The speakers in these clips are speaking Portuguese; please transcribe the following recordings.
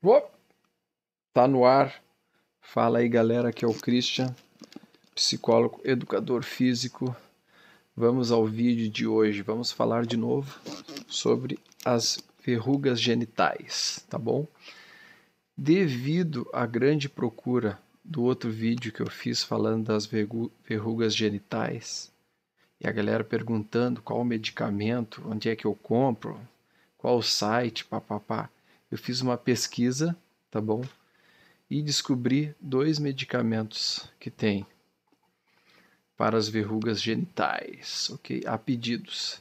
Opa! Tá no ar. Fala aí, galera, aqui é o Christian, psicólogo, educador físico. Vamos ao vídeo de hoje. Vamos falar de novo sobre as verrugas genitais, tá bom? Devido à grande procura do outro vídeo que eu fiz falando das verrugas genitais, e a galera perguntando qual medicamento, onde é que eu compro, qual site, papapá. Pá, pá eu fiz uma pesquisa, tá bom? E descobri dois medicamentos que tem para as verrugas genitais, ok? A pedidos.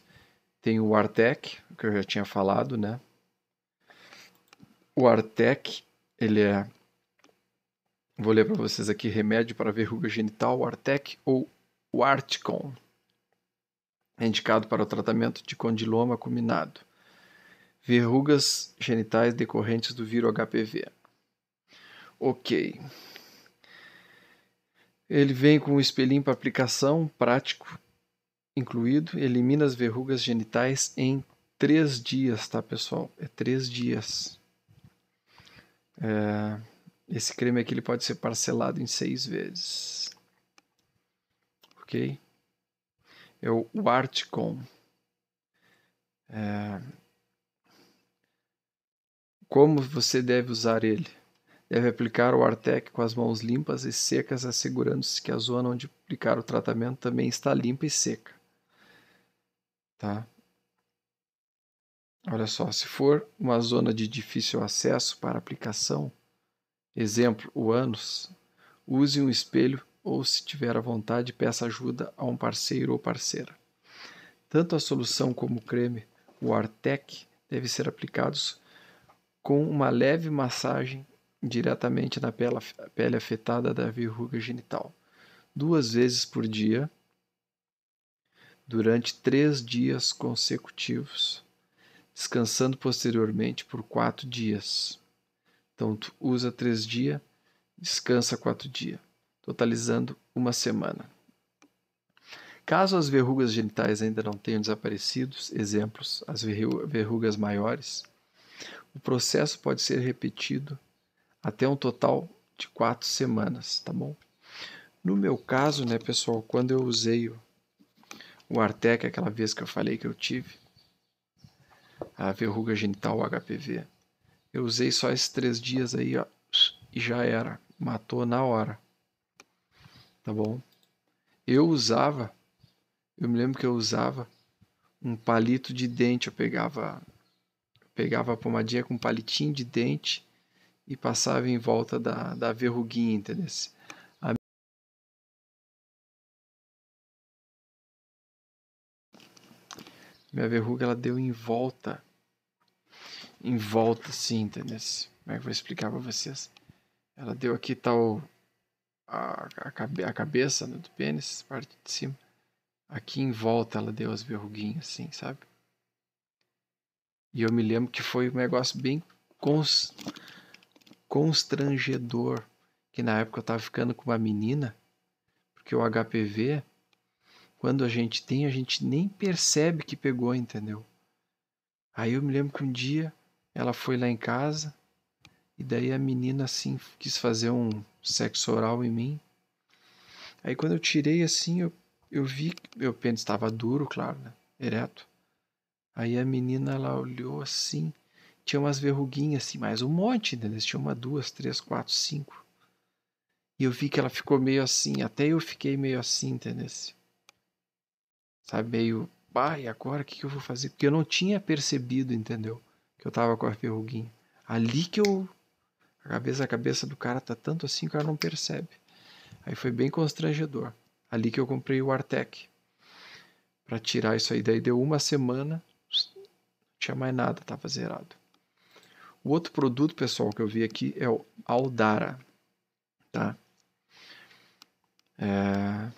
Tem o Artec, que eu já tinha falado, né? O Artec, ele é. Vou ler para vocês aqui: remédio para verruga genital, Artec ou o Articon. É indicado para o tratamento de condiloma combinado verrugas genitais decorrentes do vírus HPV. Ok. Ele vem com um espelhinho para aplicação, prático incluído, elimina as verrugas genitais em três dias, tá pessoal? É três dias. É, esse creme aqui ele pode ser parcelado em seis vezes. Ok? É o Articon. É, como você deve usar ele? Deve aplicar o Artec com as mãos limpas e secas, assegurando-se que a zona onde aplicar o tratamento também está limpa e seca. Tá? Olha só, se for uma zona de difícil acesso para aplicação, exemplo, o ânus, use um espelho ou, se tiver à vontade, peça ajuda a um parceiro ou parceira. Tanto a solução como o creme, o Artec, devem ser aplicados com uma leve massagem diretamente na pele afetada da verruga genital, duas vezes por dia, durante três dias consecutivos, descansando posteriormente por quatro dias. Então, tu usa três dias, descansa quatro dias, totalizando uma semana. Caso as verrugas genitais ainda não tenham desaparecido, exemplos, as verrugas maiores, o processo pode ser repetido até um total de quatro semanas, tá bom? No meu caso, né, pessoal, quando eu usei o, Artec, aquela vez que eu falei que eu tive a verruga genital HPV, eu usei só esses três dias aí, ó, e já era, matou na hora, tá bom? Eu usava, eu me lembro que eu usava um palito de dente, eu pegava pegava a pomadinha com um palitinho de dente e passava em volta da, da verruguinha, entendeu? Minha verruga ela deu em volta, em volta sim, entendeu? Como é que eu vou explicar para vocês? Ela deu aqui tal a, a, a cabeça né, do pênis, parte de cima. Aqui em volta ela deu as verruguinhas assim, sabe? E eu me lembro que foi um negócio bem cons constrangedor, que na época eu tava ficando com uma menina, porque o HPV, quando a gente tem, a gente nem percebe que pegou, entendeu? Aí eu me lembro que um dia ela foi lá em casa e daí a menina assim quis fazer um sexo oral em mim. Aí quando eu tirei assim, eu, eu vi, meu pênis estava duro, claro, né? Ereto. Aí a menina ela olhou assim, tinha umas verruguinhas assim, mais um monte, né? Tinha uma, duas, três, quatro, cinco. E eu vi que ela ficou meio assim, até eu fiquei meio assim, entendeu? Sabe, meio, pai, agora o que, que eu vou fazer? Porque eu não tinha percebido, entendeu? Que eu tava com a verruguinha. Ali que eu. A cabeça, a cabeça do cara tá tanto assim que o cara não percebe. Aí foi bem constrangedor. Ali que eu comprei o Artec. para tirar isso aí. Daí deu uma semana, tinha mais nada, estava zerado. O outro produto, pessoal, que eu vi aqui é o Aldara, tá? É...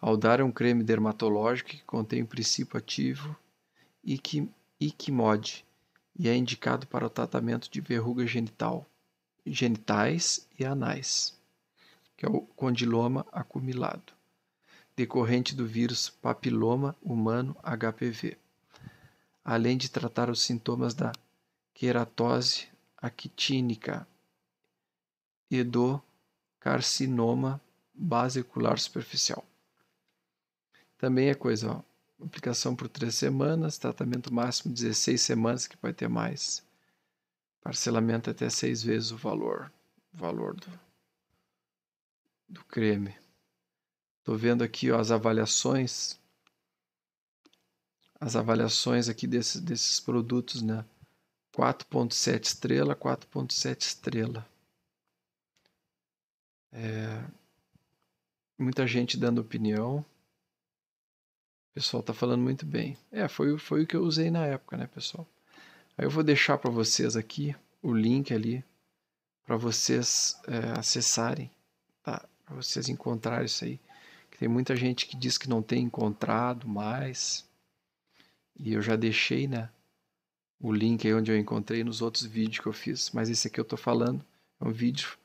Aldara é um creme dermatológico que contém o princípio ativo Iquimod e é indicado para o tratamento de verruga genital, genitais e anais, que é o condiloma acumulado, decorrente do vírus papiloma humano HPV além de tratar os sintomas da queratose actínica e do carcinoma basicular superficial. Também é coisa, ó, aplicação por três semanas, tratamento máximo 16 semanas, que pode ter mais. Parcelamento até seis vezes o valor, o valor do, do creme. Estou vendo aqui ó, as avaliações as avaliações aqui desse, desses produtos, né? 4.7 estrela, 4.7 estrela. É, muita gente dando opinião. O pessoal tá falando muito bem. É, foi, foi o que eu usei na época, né, pessoal? Aí eu vou deixar para vocês aqui o link ali para vocês é, acessarem, tá? Para vocês encontrarem isso aí. Que tem muita gente que diz que não tem encontrado mais. E eu já deixei né, o link aí onde eu encontrei nos outros vídeos que eu fiz, mas esse aqui eu estou falando é um vídeo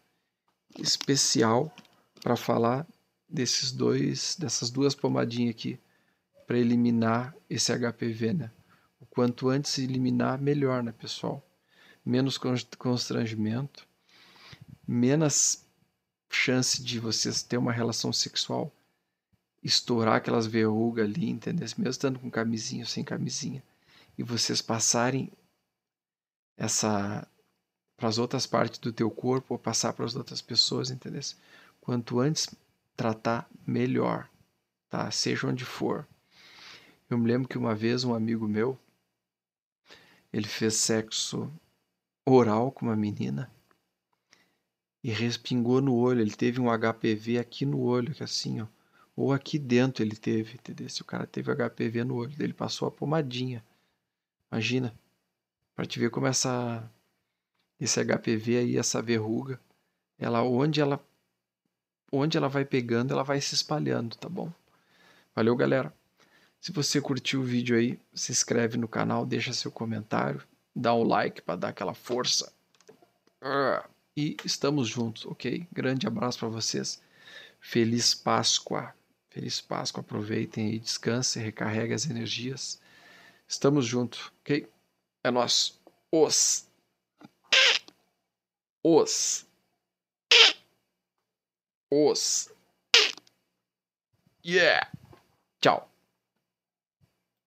especial para falar desses dois, dessas duas pomadinhas aqui para eliminar esse HPV, né? O quanto antes eliminar, melhor, né, pessoal? Menos constrangimento, menos chance de vocês ter uma relação sexual estourar aquelas verrugas ali, entendeu? Mesmo estando com camisinha ou sem camisinha. E vocês passarem essa para as outras partes do teu corpo ou passar para as outras pessoas, entendeu? Quanto antes tratar melhor, tá? Seja onde for. Eu me lembro que uma vez um amigo meu, ele fez sexo oral com uma menina e respingou no olho, ele teve um HPV aqui no olho, que é assim, ó ou aqui dentro ele teve, entendeu? Se o cara teve HPV no olho dele, passou a pomadinha. Imagina. Pra te ver como essa. Esse HPV aí, essa verruga, ela onde ela. Onde ela vai pegando, ela vai se espalhando, tá bom? Valeu, galera. Se você curtiu o vídeo aí, se inscreve no canal, deixa seu comentário, dá um like para dar aquela força. E estamos juntos, ok? Grande abraço para vocês. Feliz Páscoa. Feliz Páscoa, aproveitem e descansem, recarreguem as energias. Estamos juntos, ok? É nós. Os. Os. Os. Yeah. Tchau.